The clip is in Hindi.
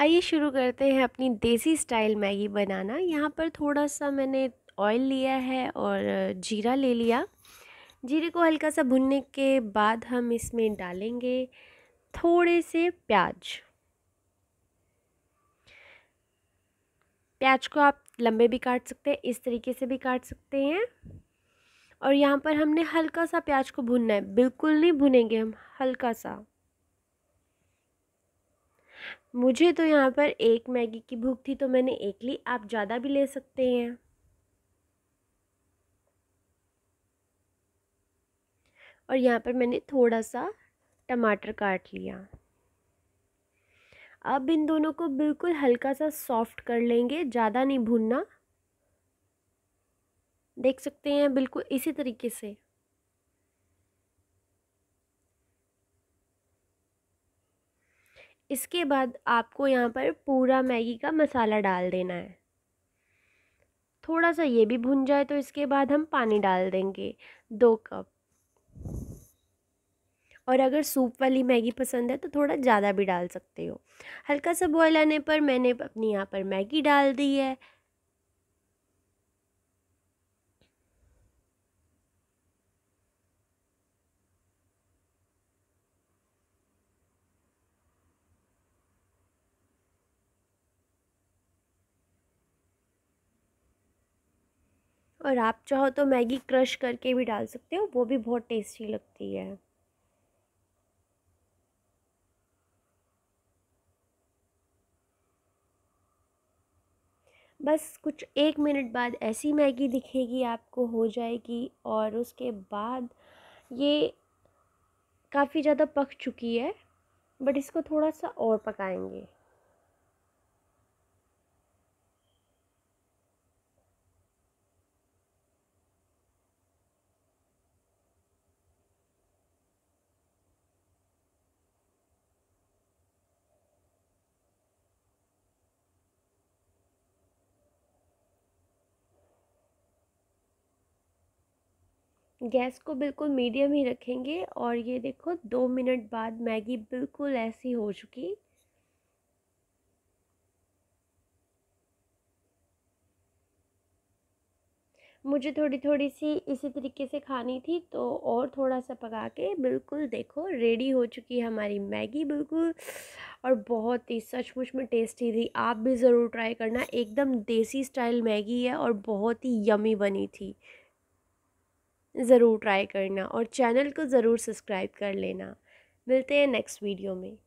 आइए शुरू करते हैं अपनी देसी स्टाइल मैगी बनाना यहाँ पर थोड़ा सा मैंने ऑयल लिया है और जीरा ले लिया जीरे को हल्का सा भुनने के बाद हम इसमें डालेंगे थोड़े से प्याज प्याज को आप लंबे भी काट सकते हैं इस तरीके से भी काट सकते हैं और यहाँ पर हमने हल्का सा प्याज को भुनना है बिल्कुल नहीं भुनेंगे हम हल्का सा मुझे तो यहाँ पर एक मैगी की भूख थी तो मैंने एक ली आप ज़्यादा भी ले सकते हैं और यहाँ पर मैंने थोड़ा सा टमाटर काट लिया अब इन दोनों को बिल्कुल हल्का सा सॉफ्ट कर लेंगे ज़्यादा नहीं भूनना देख सकते हैं बिल्कुल इसी तरीके से इसके बाद आपको यहाँ पर पूरा मैगी का मसाला डाल देना है थोड़ा सा ये भी भुन जाए तो इसके बाद हम पानी डाल देंगे दो कप और अगर सूप वाली मैगी पसंद है तो थोड़ा ज़्यादा भी डाल सकते हो हल्का सा बॉयल आने पर मैंने अपनी यहाँ पर मैगी डाल दी है और आप चाहो तो मैगी क्रश करके भी डाल सकते हो वो भी बहुत टेस्टी लगती है बस कुछ एक मिनट बाद ऐसी मैगी दिखेगी आपको हो जाएगी और उसके बाद ये काफ़ी ज़्यादा पक चुकी है बट इसको थोड़ा सा और पकाएंगे गैस को बिल्कुल मीडियम ही रखेंगे और ये देखो दो मिनट बाद मैगी बिल्कुल ऐसी हो चुकी मुझे थोड़ी थोड़ी सी इसी तरीके से खानी थी तो और थोड़ा सा पका के बिल्कुल देखो रेडी हो चुकी है हमारी मैगी बिल्कुल और बहुत ही सचमुच में टेस्टी थी आप भी ज़रूर ट्राई करना एकदम देसी स्टाइल मैगी है और बहुत ही यमी बनी थी ज़रूर ट्राई करना और चैनल को ज़रूर सब्सक्राइब कर लेना मिलते हैं नेक्स्ट वीडियो में